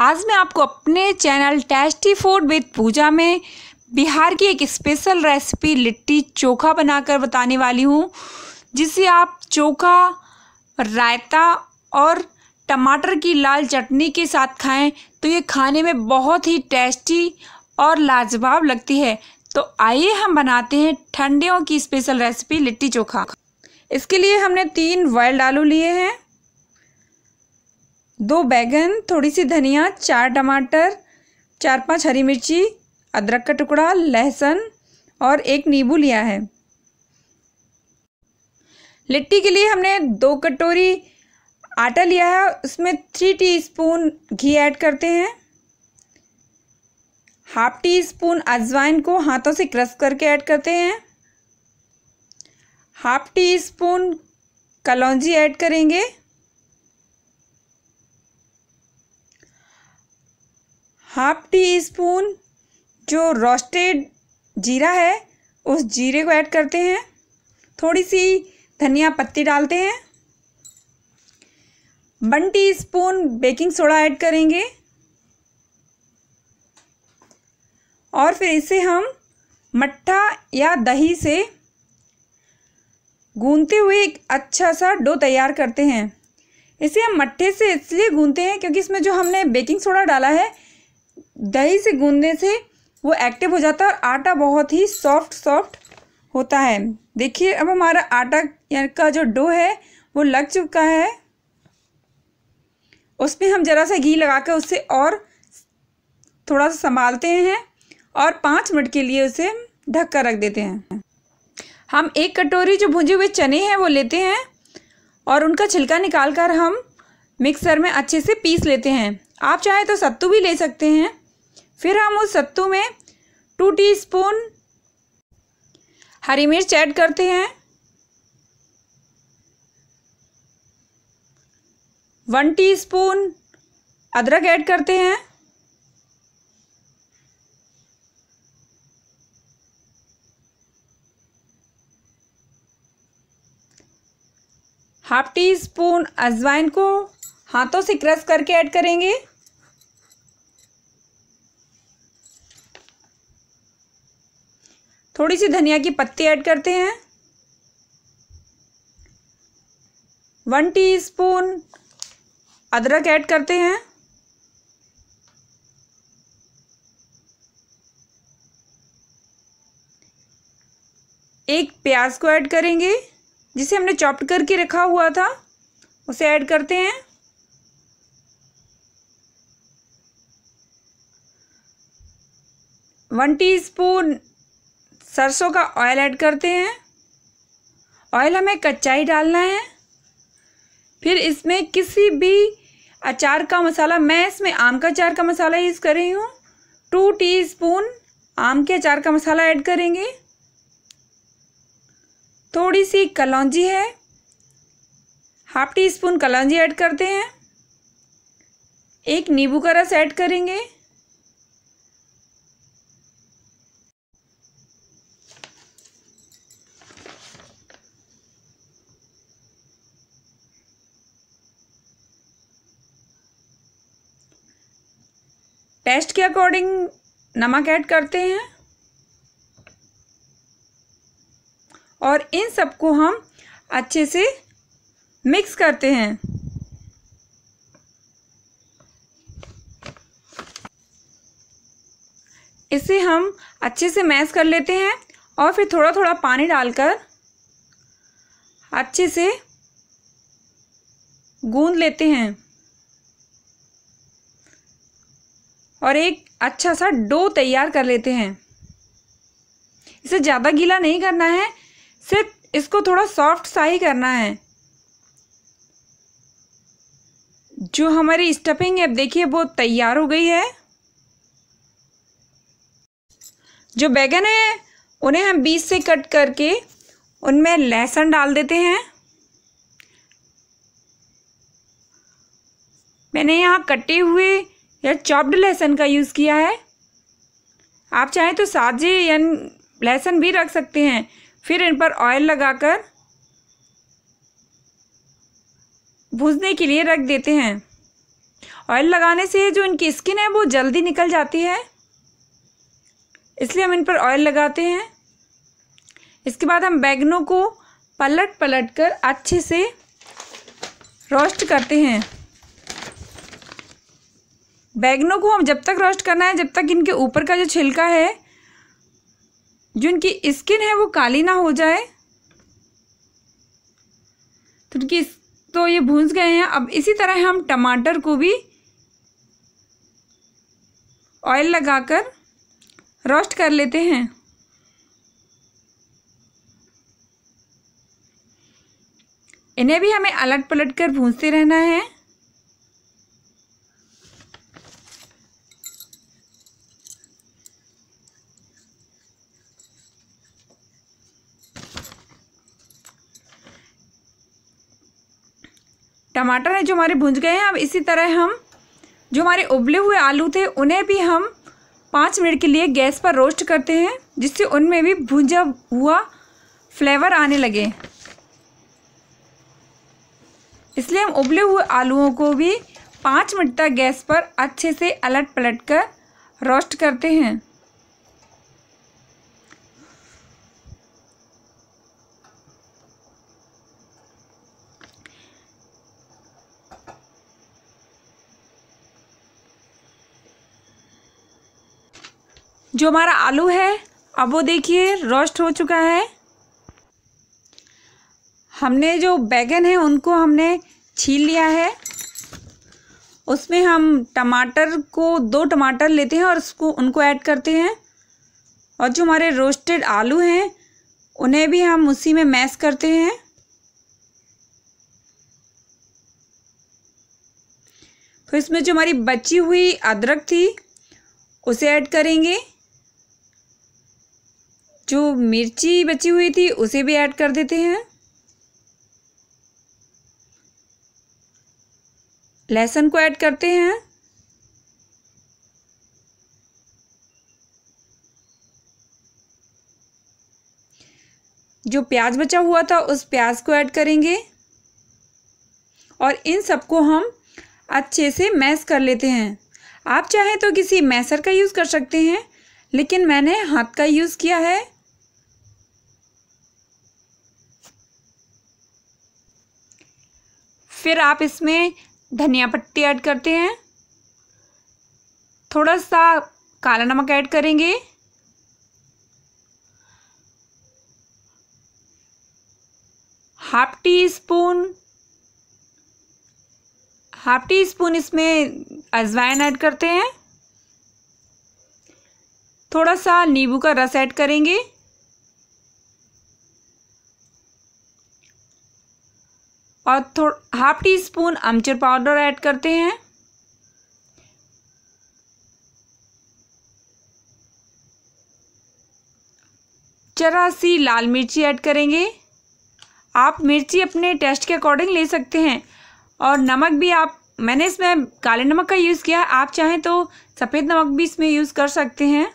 आज मैं आपको अपने channel tasty food with Pooja में बिहार की एक स्पेशल रेसिपी लिट्टी चोखा बनाकर बताने वाली हूँ जिसे आप चोखा रायता और टमाटर की लाल चटनी के साथ खाएं तो ये खाने में बहुत ही टेस्टी और लाजवाब लगती है तो आइए हम बनाते हैं ठंडियों की स्पेशल रेसिपी लिट्टी चोखा इसके लिए हमने तीन बॉयल्ड आलू लिए हैं दो बैगन थोड़ी सी धनिया चार टमाटर चार पांच हरी मिर्ची अदरक का टुकड़ा लहसुन और एक नींबू लिया है लिट्टी के लिए हमने दो कटोरी आटा लिया है उसमें थ्री टीस्पून घी ऐड करते हैं हाफ टी स्पून अजवाइन को हाथों से क्रश करके ऐड करते हैं हाफ टी स्पून कलौजी ऐड करेंगे हाफ टी स्पून जो रोस्टेड जीरा है उस जीरे को ऐड करते हैं थोड़ी सी धनिया पत्ती डालते हैं one teaspoon baking soda add करेंगे और फिर इसे हम मट्ठा या दही से गूंदते हुए एक अच्छा सा डो तैयार करते हैं इसे हम मट्ठे से इसलिए गूंदते हैं क्योंकि इसमें जो हमने बेकिंग सोडा डाला है दही से गूंदने से वो एक्टिव हो जाता है और आटा बहुत ही सॉफ्ट सॉफ्ट होता है देखिए अब हमारा आटा का जो डो है वो लग चुका है उसमें हम ज़रा सा घी लगा कर उसे और थोड़ा सा संभालते हैं और पाँच मिनट के लिए उसे ढक कर रख देते हैं हम एक कटोरी जो भुंजे हुए चने हैं वो लेते हैं और उनका छिलका निकाल कर हम मिक्सर में अच्छे से पीस लेते हैं आप चाहे तो सत्तू भी ले सकते हैं फिर हम उस सत्तू में टू टीस्पून हरी मिर्च ऐड करते हैं वन टीस्पून अदरक ऐड करते हैं हाफ टी स्पून अजवाइन को हाथों से क्रश करके ऐड करेंगे थोड़ी सी धनिया की पत्ती ऐड करते हैं वन टीस्पून अदरक ऐड करते हैं एक प्याज को ऐड करेंगे जिसे हमने चॉप्ड करके रखा हुआ था उसे ऐड करते हैं वन टीस्पून सरसों का ऑयल ऐड करते हैं ऑयल हमें कच्चा ही डालना है फिर इसमें किसी भी अचार का मसाला मैं इसमें आम का अचार का मसाला यूज़ कर रही हूँ टू टीस्पून आम के अचार का मसाला ऐड करेंगे थोड़ी सी कलौजी है हाफ टी स्पून कलौजी ऐड करते हैं एक नींबू का रस ऐड करेंगे टेस्ट के अकॉर्डिंग नमक ऐड करते हैं और इन सबको हम अच्छे से मिक्स करते हैं इसे हम अच्छे से मैश कर लेते हैं और फिर थोड़ा थोड़ा पानी डालकर अच्छे से गूंद लेते हैं और एक अच्छा सा डो तैयार कर लेते हैं इसे ज़्यादा गीला नहीं करना है सिर्फ इसको थोड़ा सॉफ्ट सा ही करना है जो हमारी स्टफिंग है देखिए वो तैयार हो गई है जो बैगन है उन्हें हम बीच से कट करके उनमें लहसुन डाल देते हैं मैंने यहाँ कटे हुए या चॉप्ड लहसन का यूज़ किया है आप चाहें तो साजे या लहसन भी रख सकते हैं फिर इन पर ऑयल लगाकर भूजने के लिए रख देते हैं ऑयल लगाने से जो इनकी स्किन है वो जल्दी निकल जाती है इसलिए हम इन पर ऑयल लगाते हैं इसके बाद हम बैगनों को पलट पलट कर अच्छे से रोस्ट करते हैं बैगनों को हम जब तक रोस्ट करना है जब तक इनके ऊपर का जो छिलका है जो इनकी स्किन है वो काली ना हो जाए तो इनकी तो ये भूंज गए हैं अब इसी तरह हम टमाटर को भी ऑयल लगाकर रोस्ट कर लेते हैं इन्हें भी हमें अलट पलट कर भूंजते रहना है टमाटर हैं जो हमारे भुंज गए हैं अब इसी तरह हम जो हमारे उबले हुए आलू थे उन्हें भी हम पाँच मिनट के लिए गैस पर रोस्ट करते हैं जिससे उनमें भी भुंजा हुआ फ्लेवर आने लगे इसलिए हम उबले हुए आलूओं को भी पाँच मिनट तक गैस पर अच्छे से अलट पलट कर रोस्ट करते हैं जो हमारा आलू है अब वो देखिए रोस्ट हो चुका है हमने जो बैगन है उनको हमने छील लिया है उसमें हम टमाटर को दो टमाटर लेते हैं और उसको उनको ऐड करते हैं और जो हमारे रोस्टेड आलू हैं उन्हें भी हम उसी में मैश करते हैं फिर तो इसमें जो हमारी बची हुई अदरक थी उसे ऐड करेंगे जो मिर्ची बची हुई थी उसे भी ऐड कर देते हैं लहसुन को ऐड करते हैं जो प्याज बचा हुआ था उस प्याज को ऐड करेंगे और इन सबको हम अच्छे से मैश कर लेते हैं आप चाहें तो किसी मैसर का यूज़ कर सकते हैं लेकिन मैंने हाथ का यूज़ किया है फिर आप इसमें धनिया पत्ती ऐड करते हैं थोड़ा सा काला नमक ऐड करेंगे half teaspoon half teaspoon इसमें अजवाइन ऐड करते हैं थोड़ा सा नींबू का रस ऐड करेंगे और थोड़ा हाफ टी स्पून अमचूर पाउडर ऐड करते हैं जरा सी लाल मिर्ची ऐड करेंगे आप मिर्ची अपने टेस्ट के अकॉर्डिंग ले सकते हैं और नमक भी आप मैंने इसमें काले नमक का यूज़ किया है आप चाहें तो सफ़ेद नमक भी इसमें यूज़ कर सकते हैं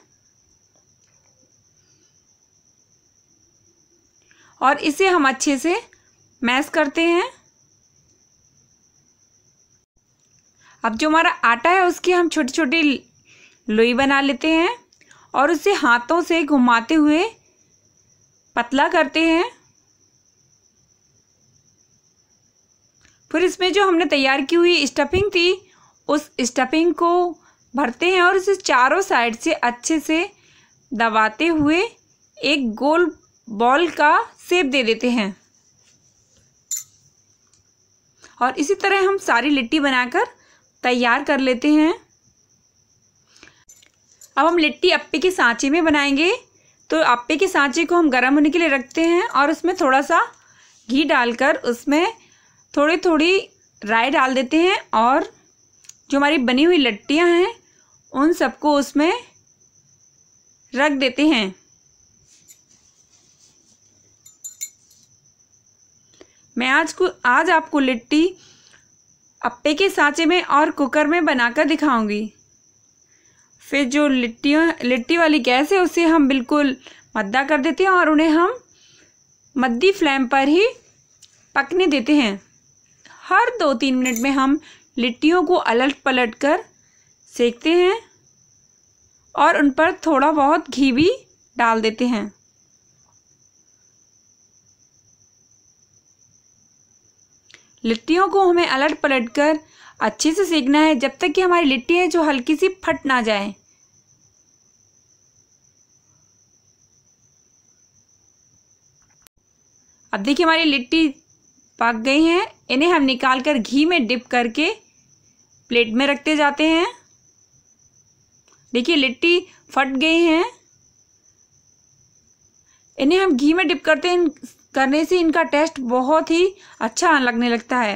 और इसे हम अच्छे से मैश करते हैं अब जो हमारा आटा है उसकी हम छोटी छोटी लोई बना लेते हैं और उसे हाथों से घुमाते हुए पतला करते हैं फिर इसमें जो हमने तैयार की हुई स्टफिंग थी उस स्टफिंग को भरते हैं और उसे चारों साइड से अच्छे से दबाते हुए एक गोल बॉल का सेप दे देते हैं और इसी तरह हम सारी लिट्टी बनाकर तैयार कर लेते हैं अब हम लिट्टी अप्पे के सांचे में बनाएंगे तो अप्पे के सांचे को हम गर्म होने के लिए रखते हैं और उसमें थोड़ा सा घी डालकर उसमें थोड़ी थोड़ी राय डाल देते हैं और जो हमारी बनी हुई लट्टियाँ हैं उन सबको उसमें रख देते हैं मैं आज को आज आपको लिट्टी अप्पे के सांचे में और कुकर में बनाकर दिखाऊंगी फिर जो लिट्टी लिट्टी वाली गैस है उसे हम बिल्कुल मद्दा कर देते हैं और उन्हें हम मद्दी फ्लेम पर ही पकने देते हैं हर दो तीन मिनट में हम लिट्टियों को अलट पलट कर सेकते हैं और उन पर थोड़ा बहुत घी भी डाल देते हैं लिट्टियों को हमें अलट पलट कर अच्छे से सेकना है जब तक कि हमारी लिट्टी है जो हल्की सी फट ना जाए अब देखिए हमारी लिट्टी पक गई हैं इन्हें हम निकाल कर घी में डिप करके प्लेट में रखते जाते हैं देखिए लिट्टी फट गई हैं इन्हें हम घी में डिप करते हैं करने से इनका टेस्ट बहुत ही अच्छा लगने लगता है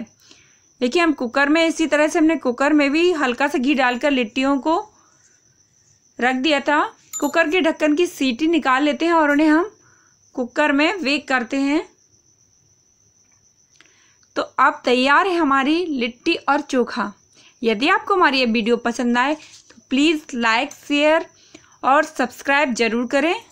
देखिए हम कुकर में इसी तरह से हमने कुकर में भी हल्का सा घी डालकर लिट्टियों को रख दिया था कुकर के ढक्कन की सीटी निकाल लेते हैं और उन्हें हम कुकर में वेक करते हैं तो अब तैयार है हमारी लिट्टी और चोखा यदि आपको हमारी ये वीडियो पसंद आए तो प्लीज़ लाइक शेयर और सब्सक्राइब ज़रूर करें